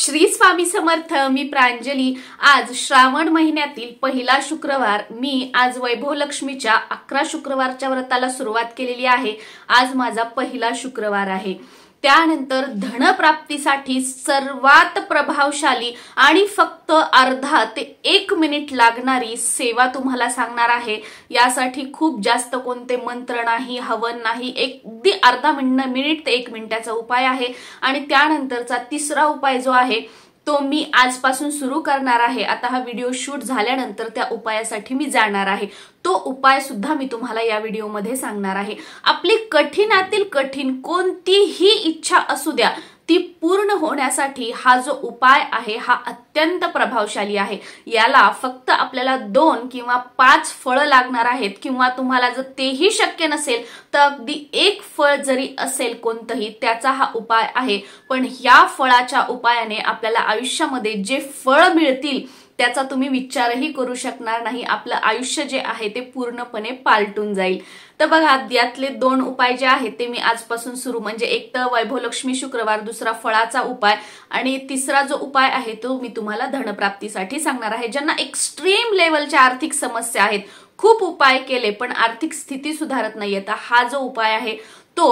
श्री स्वामी समर्थ मी प्रांजली आज श्रावण महिन्यातील पहिला शुक्रवार मी आज वैभव लक्ष्मीच्या अकरा शुक्रवारच्या व्रताला सुरुवात केलेली आहे आज माझा पहिला शुक्रवार आहे त्यानंतर धनप्राप्तीसाठी सर्वात प्रभावशाली आणि फक्त अर्धा ते एक मिनिट लागणारी सेवा तुम्हाला सांगणार आहे यासाठी खूप जास्त कोणते मंत्र नाही हवन नाही अगदी अर्धा मिनिट मिनिट ते एक मिनिटाचा उपाय आहे आणि त्यानंतरचा तिसरा उपाय जो आहे तो मी आजपासून सुरू करणार आहे आता हा व्हिडिओ शूट झाल्यानंतर त्या उपायासाठी मी जाणार आहे तो उपाय सुद्धा मी तुम्हाला या व्हिडिओमध्ये सांगणार आहे आपली कठीणातील कठीण कोणतीही इच्छा असू द्या ती पूर्ण होण्यासाठी हा जो उपाय आहे हा अत्यंत प्रभावशाली आहे याला फक्त आपल्याला दोन किंवा पाच फळं लागणार आहेत किंवा तुम्हाला जर तेही शक्य नसेल तर अगदी एक फळ जरी असेल कोणतंही त्याचा हा उपाय आहे पण या फळाच्या उपायाने आपल्याला आयुष्यामध्ये जे फळ मिळतील त्याचा तुम्ही विचारही करू शकणार नाही आपलं आयुष्य जे आहे ते पूर्णपणे पालटून जाईल तर बघा यातले दोन उपाय जे आहेत ते मी आजपासून सुरू म्हणजे एक तर वैभवलक्ष्मी शुक्रवार दुसरा फळाचा उपाय आणि तिसरा जो उपाय आहे तो मी तुम्हाला धनप्राप्तीसाठी सांगणार आहे ज्यांना एक्स्ट्रीम लेवलच्या आर्थिक समस्या आहेत खूप उपाय केले पण आर्थिक स्थिती सुधारत नाहीये तर हा जो उपाय आहे तो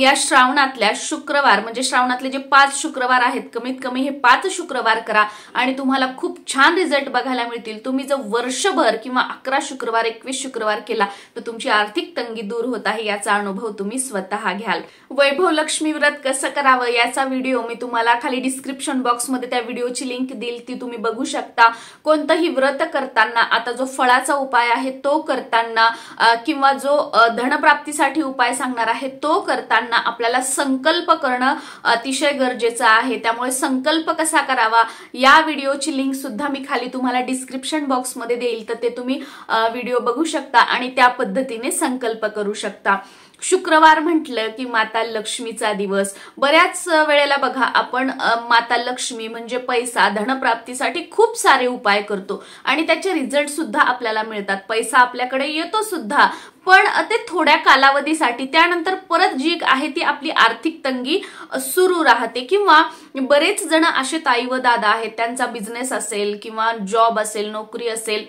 या श्रावणातल्या शुक्रवार म्हणजे श्रावणातले जे पाच शुक्रवार आहेत कमीत कमी हे पाच शुक्रवार करा आणि तुम्हाला खूप छान रिझल्ट बघायला मिळतील तुम्ही जर वर्षभर किंवा अकरा शुक्रवार एकवीस शुक्रवार केला तर तुमची आर्थिक तंगी दूर होत आहे याचा अनुभव तुम्ही स्वतः घ्याल वैभव लक्ष्मी व्रत कसं करावं याचा व्हिडिओ मी तुम्हाला खाली डिस्क्रिप्शन बॉक्समध्ये त्या व्हिडिओची लिंक देईल ती तुम्ही बघू शकता कोणतंही व्रत करताना आता जो फळाचा उपाय आहे तो करताना किंवा जो धनप्राप्तीसाठी उपाय सांगणार आहे तो तो करताना आपल्याला संकल्प करणं अतिशय गरजेचं आहे त्यामुळे संकल्प कसा करावा या व्हिडिओची लिंक सुद्धा मी खाली तुम्हाला डिस्क्रिप्शन बॉक्समध्ये देईल तर ते तुम्ही व्हिडिओ बघू शकता आणि त्या पद्धतीने संकल्प करू शकता शुक्रवार म्हटलं की माता लक्ष्मीचा दिवस बऱ्याच वेळेला बघा आपण माता लक्ष्मी म्हणजे पैसा धनप्राप्तीसाठी खूप सारे उपाय करतो आणि त्याचे रिझल्ट सुद्धा आपल्याला मिळतात पैसा आपल्याकडे येतो सुद्धा पण ते थोड्या कालावधीसाठी त्यानंतर परत जी आहे ती आपली आर्थिक तंगी सुरू राहते किंवा बरेच जण असे ताई व दादा आहेत त्यांचा बिझनेस असेल किंवा जॉब असेल नोकरी असेल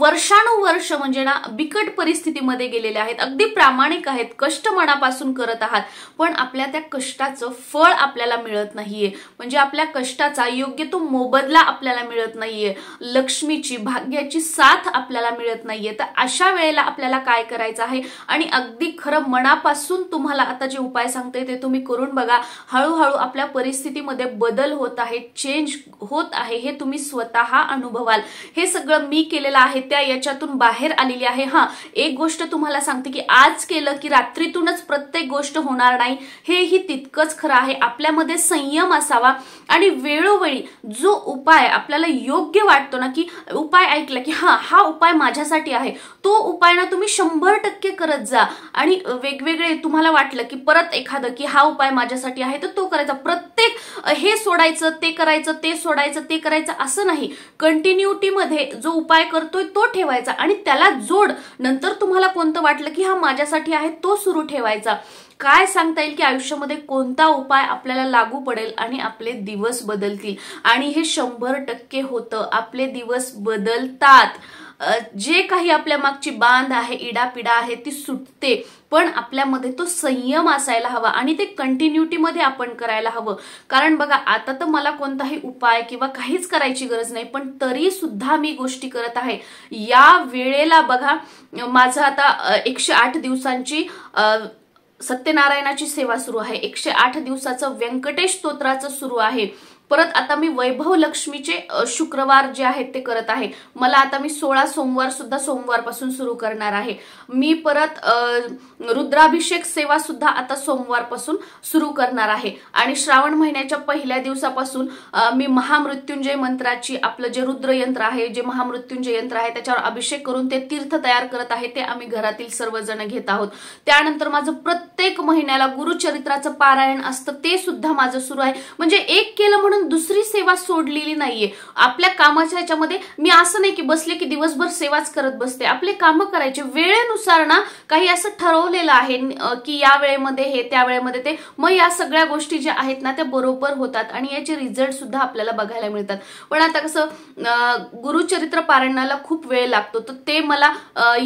वर्षानुवर्ष म्हणजे ना बिकट परिस्थितीमध्ये गेलेले आहेत अगदी प्रामाणिक आहेत कष्ट मनापासून करत आहात पण आपल्या त्या कष्टाचं फळ आपल्याला मिळत नाहीये म्हणजे आपल्या कष्टाचा योग्य तो मोबदला आपल्याला मिळत नाहीये लक्ष्मीची भाग्याची साथ आपल्याला मिळत नाहीये तर अशा वेळेला आपल्याला काय करायचं आहे आणि अगदी खरं मनापासून तुम्हाला आता जे उपाय सांगते ते तुम्ही करून बघा हळूहळू आपल्या परिस्थितीमध्ये बदल होत आहे चेंज होत आहे हे तुम्ही स्वतः अनुभवाल हे सगळं मी केलेलं आहे त्या याच्यातून बाहेर आलेली आहे हा एक गोष्ट तुम्हाला सांगते की आज केलं की रात्रीतूनच प्रत्येक गोष्ट होणार नाही हेही तितकंच खरं आहे आपल्यामध्ये संयम असावा आणि वेळोवेळी जो उपाय आपल्याला योग्य वाटतो ना की उपाय ऐकला की हा हा उपाय माझ्यासाठी आहे तो उपाय ना तुम्ही शंभर शंभर टक्के करत जा आणि वेगवेगळे तुम्हाला वाटलं की परत एखादं की हा उपाय माझ्यासाठी आहे तर तो करायचा प्रत्येक हे सोडायचं ते करायचं ते सोडायचं ते करायचं असं नाही कंटिन्युटीमध्ये जो उपाय करतोय तो ठेवायचा आणि त्याला जोड नंतर तुम्हाला कोणतं वाटलं की हा माझ्यासाठी आहे तो सुरू ठेवायचा काय सांगता येईल की आयुष्यामध्ये कोणता उपाय आपल्याला लागू पडेल आणि आपले दिवस बदलतील आणि हे शंभर टक्के होतं आपले दिवस बदलतात जे काही आपल्या मागची बांध आहे इडापिडा आहे ती सुटते पण आपल्यामध्ये तो संयम असायला हवा आणि ते कंटिन्युटीमध्ये आपण करायला हवं कारण बघा आता तर मला कोणताही उपाय किंवा काहीच करायची गरज नाही पण तरी सुद्धा मी गोष्टी करत आहे या वेळेला बघा माझं आता एकशे आठ दिवसांची सत्यनारायणाची सेवा सुरू आहे एकशे आठ दिवसाचं व्यंकटेश स्तोत्राचं सुरू आहे परत आता मी वैभव लक्ष्मीचे शुक्रवार जे आहेत ते करत आहे मला आता मी सोळा सोमवार सुद्धा सोमवारपासून सुरू करणार आहे मी परत रुद्राभिषेक सेवा सुद्धा आता सोमवारपासून सुरू करणार आहे आणि श्रावण महिन्याच्या पहिल्या दिवसापासून मी महामृत्युंजय मंत्राची आपलं जे रुद्रयंत्र आहे जे महामृत्युंजय यंत्र आहे त्याच्यावर अभिषेक करून ते तीर्थ तयार करत आहे ते आम्ही घरातील सर्वजण घेत आहोत त्यानंतर माझं प्रत्येक महिन्याला गुरुचरित्राचं पारायण असतं ते सुद्धा माझं सुरू आहे म्हणजे एक केलं म्हणून दुसरी सेवा सोडलेली नाहीये आपल्या कामाच्या ह्याच्यामध्ये मी असं नाही की बसले की दिवसभर सेवाच करत बसते आपले कामं करायचे वेळेनुसार ना काही असं ठरवलेलं आहे की या वेळेमध्ये हे त्या वेळेमध्ये ते मग या सगळ्या गोष्टी ज्या आहेत ना त्या बरोबर होतात आणि याचे रिझल्ट सुद्धा आपल्याला बघायला मिळतात पण आता कसं गुरुचरित्र पारणाला खूप वेळ लागतो तर ते मला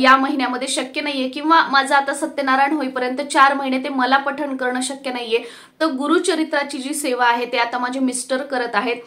या महिन्यामध्ये शक्य नाहीये किंवा माझं आता सत्यनारायण होईपर्यंत चार महिने ते मला पठण करणं शक्य नाहीये तर गुरुचरित्राची जी सेवा आहे ते आता माझे मिस्टर करत आहेत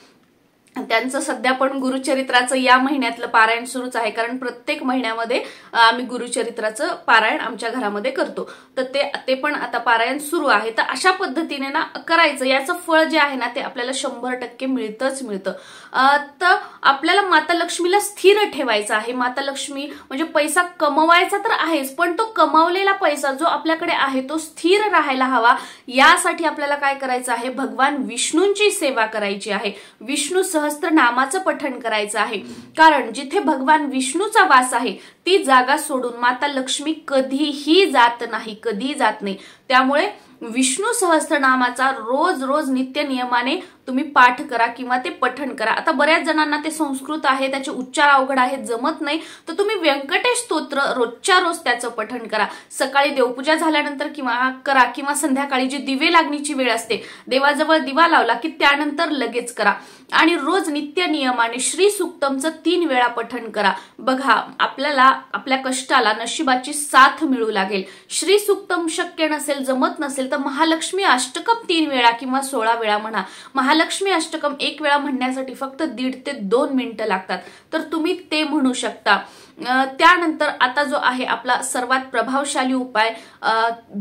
त्यांचं सध्या पण गुरुचरित्राचं या महिन्यातलं पारायण सुरूच आहे कारण प्रत्येक महिन्यामध्ये आम्ही गुरुचरित्राचं पारायण आमच्या घरामध्ये करतो तर ते ते पण आता पारायण सुरू आहे तर अशा पद्धतीने ना करायचं याचं फळ जे आहे ना ते आपल्याला शंभर टक्के मिळतंच मिळतं तर आपल्याला माता लक्ष्मीला स्थिर ठेवायचं आहे माता लक्ष्मी म्हणजे पैसा कमवायचा तर आहेच पण तो कमावलेला पैसा जो आपल्याकडे आहे तो स्थिर राहायला हवा यासाठी आपल्याला काय करायचं आहे भगवान विष्णूंची सेवा करायची आहे विष्णू सहस्त्रनामाचं पठण करायचं आहे कारण जिथे भगवान विष्णूचा वास आहे ती जागा सोडून माता लक्ष्मी कधीही जात नाही कधी जात नाही त्यामुळे विष्णू नामाचा रोज रोज नित्य नियमाने तुम्ही पाठ करा किंवा ते पठण करा आता बऱ्याच जणांना ते संस्कृत आहे त्याचे उच्चार अवघड आहेत जमत नाही तर तुम्ही व्यंकटेश स्तोत्र रोजच्या रोज त्याचं पठण करा सकाळी देवपूजा झाल्यानंतर किंवा करा किंवा संध्याकाळी जी दिवे लागणीची वेळ असते देवाजवळ दिवा लावला की त्यानंतर लगेच करा आणि रोज नित्य नियमाने श्री सुक्तमचं तीन वेळा पठण करा बघा आपल्याला आपल्या कष्टाला नशिबाची साथ मिळू लागेल श्री सुक्तम शक्य नसेल जमत नसेल तर महालक्ष्मी अष्टकम तीन वेळा किंवा सोळा वेळा म्हणा महाल लक्ष्मी अष्टकम एक वेळा म्हणण्यासाठी फक्त दीड ते दोन मिनिटं लागतात तर तुम्ही ते म्हणू शकता त्यानंतर आता जो आहे आपला सर्वात प्रभावशाली उपाय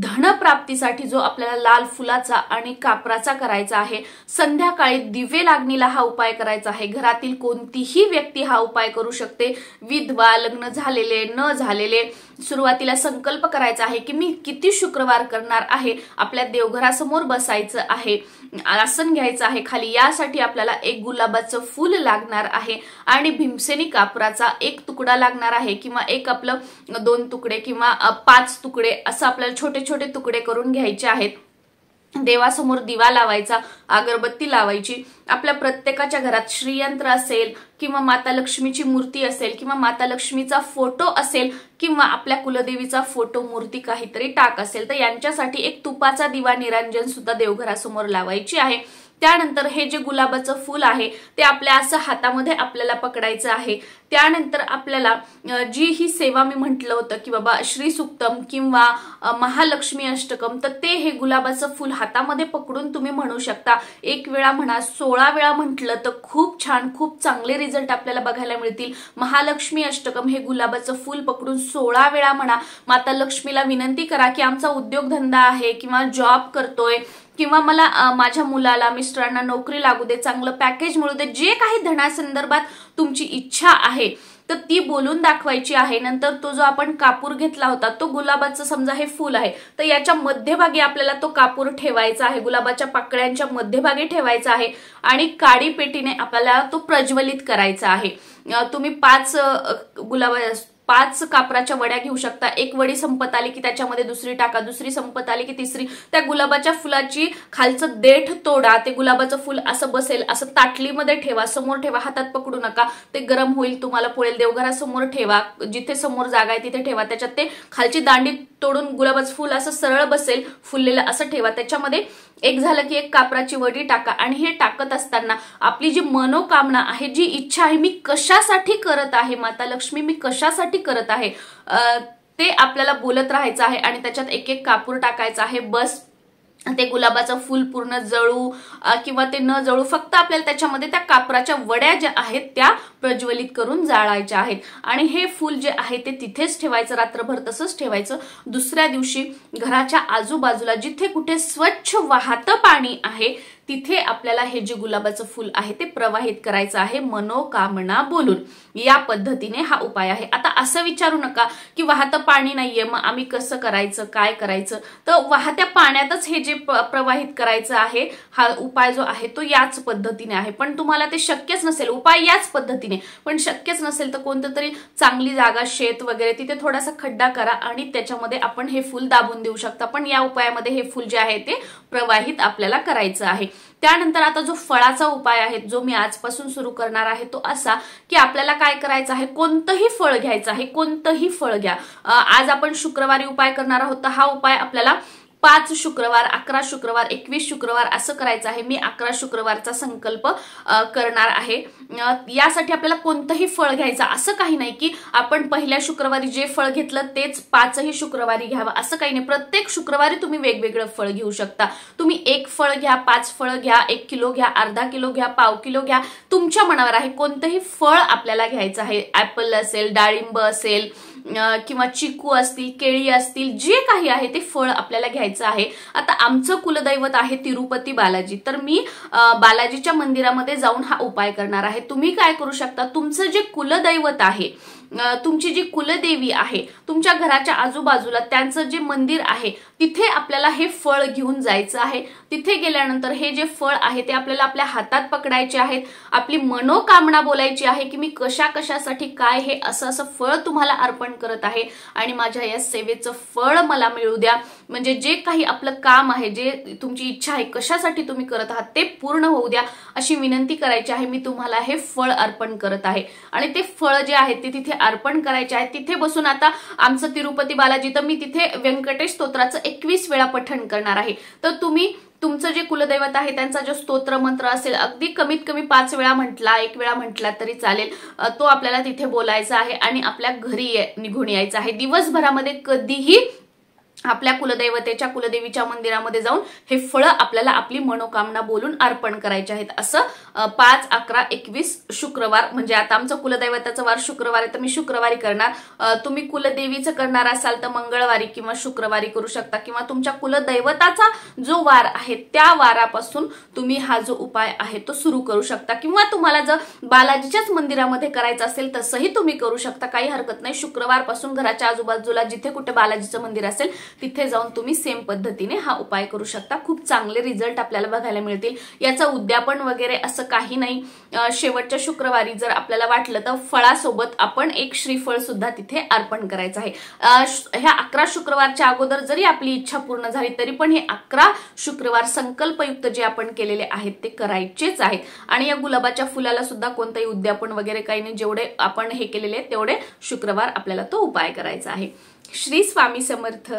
धनप्राप्तीसाठी जो आपल्याला लाल फुलाचा आणि कापराचा करायचा आहे संध्याकाळी दिवे लागणीला हा उपाय करायचा आहे घरातील कोणतीही व्यक्ती हा उपाय करू शकते विधवा लग्न झालेले न झालेले सुरुवातीला संकल्प करायचा आहे की मी किती शुक्रवार करणार आहे आपल्या देवघरासमोर बसायचं आहे आसन घ्यायचं आहे खाली यासाठी आपल्याला एक गुलाबाचं फूल लागणार आहे आणि भीमसेनी कापराचा एक तुकडा लागणार आहे किंवा एक आपलं दोन तुकडे किंवा पाच तुकडे असं आपल्याला छोटे छोटे तुकडे करून घ्यायचे आहेत देवासमोर दिवा लावायचा अगरबत्ती लावायची आपल्या प्रत्येकाच्या घरात श्रीयंत्र असेल किंवा माता लक्ष्मीची मूर्ती असेल किंवा माता लक्ष्मीचा फोटो असेल किंवा आपल्या कुलदेवीचा फोटो मूर्ती काहीतरी टाक असेल तर यांच्यासाठी एक तुपाचा दिवा निरंजन सुद्धा देवघरासमोर लावायची आहे त्यानंतर हे जे गुलाबाचं फूल आहे ते आपल्या असं हातामध्ये आपल्याला पकडायचं आहे त्यानंतर आपल्याला जी ही सेवा मी म्हटलं होतं की बाबा श्री सुक्तम किंवा महालक्ष्मी अष्टकम तर ते हे गुलाबाचं फूल हातामध्ये पकडून तुम्ही म्हणू शकता एक वेळा म्हणा सोळा वेळा म्हटलं तर खूप छान खूप चांगले रिझल्ट आपल्याला बघायला मिळतील महालक्ष्मी अष्टकम हे गुलाबाचं फूल पकडून सोळा वेळा म्हणा माता लक्ष्मीला विनंती करा की आमचा उद्योगधंदा आहे किंवा जॉब करतोय किंवा मला माझ्या मुलाला मिस्टरांना नोकरी लागू दे चांगलं पॅकेज मिळू दे जे काही धनासंदर्भात तुमची इच्छा आहे तर ती बोलून दाखवायची आहे नंतर तो जो आपण कापूर घेतला होता तो गुलाबाचं समजा हे फुल आहे तर याच्या मध्यभागी आपल्याला तो कापूर ठेवायचा आहे गुलाबाच्या पाकळ्यांच्या मध्यभागी ठेवायचा आहे आणि काळी पेटीने आपल्याला तो प्रज्वलित करायचा आहे तुम्ही पाच गुलाबा पाच कापराच्या वड्या घेऊ शकता एक वडी संपत आली की त्याच्यामध्ये दुसरी टाका दुसरी संपत आली की तिसरी त्या गुलाबाच्या फुलाची खालचं देठ तोडा ते गुलाबाचं फुल असं बसेल असं ताटलीमध्ये ठेवा समोर ठेवा हातात पकडू नका ते गरम होईल तुम्हाला पोळेल देवघरासमोर ठेवा जिथे समोर जागा आहे तिथे ठेवा त्याच्यात ते खालची दांडी तोडून गुलाबाचं फुल असं सरळ बसेल फुललेलं असं ठेवा त्याच्यामध्ये एक झालं की एक कापराची वडी टाका आणि हे टाकत असताना आपली जी मनोकामना आहे जी इच्छा आहे मी कशासाठी करत आहे माता लक्ष्मी मी कशासाठी करत आहे ते आपल्याला बोलत राहायचं आहे आणि त्याच्यात एक एक कापूर टाकायचा आहे बस ते गुलाबाचं फुल पूर्ण जळू किंवा ते न जळू फक्त आपल्याला त्याच्यामध्ये त्या कापराच्या वड्या ज्या आहेत त्या प्रज्वलित करून जाळायच्या आहेत आणि हे फूल जे आहे ते तिथेच ठेवायचं रात्रभर तसंच ठेवायचं दुसऱ्या दिवशी घराच्या आजूबाजूला जिथे कुठे स्वच्छ वाहतं पाणी आहे तिथे आपल्याला हे जे गुलाबाचं फुल आहे ते प्रवाहित करायचं आहे मनोकामना बोलून या पद्धतीने हा उपाय आहे आता असं विचारू नका की वाहतं पाणी नाहीये मग आम्ही कसं करायचं काय करायचं तर वाहत्या पाण्यातच हे जे प्रवाहित करायचं आहे हा उपाय जो आहे तो याच पद्धतीने आहे पण तुम्हाला ते शक्यच नसेल उपाय याच पद्धतीने पण शक्यच नसेल तर कोणतं तरी चांगली जागा शेत वगैरे तिथे थोडासा खड्डा करा आणि त्याच्यामध्ये आपण हे फुल दाबून देऊ शकता पण या उपायामध्ये हे फुल जे आहे ते प्रवाहित आपल्याला करायचं आहे त्यानंतर आता जो फळाचा उपाय आहे जो मी आजपासून सुरू करणार आहे तो असा की आपल्याला काय करायचं आहे कोणतंही फळ घ्यायचं आहे कोणतंही फळ घ्या आज आपण शुक्रवारी उपाय करणार आहोत हा उपाय आपल्याला पाच शुक्रवार अकरा शुक्रवार एकवीस शुक्रवार असं करायचं आहे मी अकरा शुक्रवारचा संकल्प करणार आहे यासाठी आपल्याला कोणतंही फळ घ्यायचं असं काही नाही की आपण पहिल्या शुक्रवारी जे फळ घेतलं तेच पाचही शुक्रवारी घ्यावं असं काही नाही प्रत्येक शुक्रवारी तुम्ही वेगवेगळं फळ घेऊ शकता तुम्ही एक फळ घ्या पाच फळ घ्या एक किलो घ्या अर्धा किलो घ्या पाव किलो घ्या तुमच्या मनावर आहे कोणतंही फळ आपल्याला घ्यायचं आहे ऍपल असेल डाळिंब असेल किंवा चिकू असतील केळी असतील जे काही आहे ते फळ आपल्याला घ्यायचं आहे आता आमचं कुलदैवत आहे तिरुपती बालाजी तर मी बालाजीच्या मंदिरामध्ये जाऊन हा उपाय करणार आहे तुम्ही काय करू शकता तुमचं जे कुलदैवत आहे तुमची जी कुलदेवी आहे तुमच्या घराच्या आजूबाजूला त्यांचं जे मंदिर आहे तिथे आपल्याला हे फळ घेऊन जायचं आहे तिथे गेल्यानंतर हे जे फळ आहे ते आपल्याला आपल्या हातात पकडायचे आहेत आपली मनोकामना बोलायची आहे की मी कशा कशासाठी काय हे असं असं फळ तुम्हाला अर्पण करत आहे आणि माझ्या या सेवेचं फळ मला मिळू द्या म्हणजे जे काही आपलं काम आहे जे तुमची इच्छा आहे कशासाठी तुम्ही करत आहात ते पूर्ण होऊ द्या अशी विनंती करायची आहे मी तुम्हाला हे फळ अर्पण करत आहे आणि ते फळ जे आहे ते तिथे अर्पण करायचे आहे तिथे बसून आता आमचं तिरुपती बालाजी तर मी तिथे व्यंकटेश स्तोत्राचं एकवीस वेळा पठण करणार आहे तर तुम्ही तुमचं जे कुलदैवत आहे त्यांचा जो स्तोत्र मंत्र असेल अगदी कमीत कमी पाच वेळा म्हटला एक वेळा म्हटला तरी चालेल तो आपल्याला तिथे बोलायचा आहे आणि आपल्या घरी निघून यायचा आहे दिवसभरामध्ये कधीही आपल्या कुलदैवतेच्या कुलदेवीच्या मंदिरामध्ये जाऊन हे फळं आपल्याला आपली मनोकामना बोलून अर्पण करायचे आहेत असं पाच अकरा एकवीस शुक्रवार म्हणजे आता आमचं कुलदैवताचं वार शुक्रवार आहे तर मी शुक्रवारी करणार तुम्ही कुलदेवीचं करणार असाल तर मंगळवारी किंवा शुक्रवारी करू शकता किंवा तुमच्या कुलदैवताचा जो वार आहे त्या वारापासून तुम्ही हा जो उपाय आहे तो सुरू करू शकता किंवा तुम्हाला जर बालाजीच्याच मंदिरामध्ये करायचं असेल तसंही तुम्ही करू शकता काही हरकत नाही शुक्रवारपासून घराच्या आजूबाजूला जिथे कुठे बालाजीचं मंदिर असेल तिथे जाऊन तुम्ही सेम पद्धतीने हा उपाय करू शकता खूप चांगले रिझल्ट आपल्याला बघायला मिळतील याचं उद्यापन वगैरे असं काही नाही शेवटच्या शुक्रवारी जर आपल्याला वाटलं तर फळासोबत आपण एक श्रीफळ सुद्धा तिथे अर्पण करायचं आहे ह्या अकरा शुक्रवारच्या अगोदर जरी आपली इच्छा पूर्ण झाली तरी पण हे अकरा शुक्रवार संकल्पयुक्त जे आपण केलेले आहेत ते करायचेच आहेत आणि या गुलाबाच्या फुलाला सुद्धा कोणतंही उद्यापन वगैरे काही नाही जेवढे आपण हे केलेले तेवढे शुक्रवार आपल्याला तो उपाय करायचा आहे श्री स्वामी समर्थ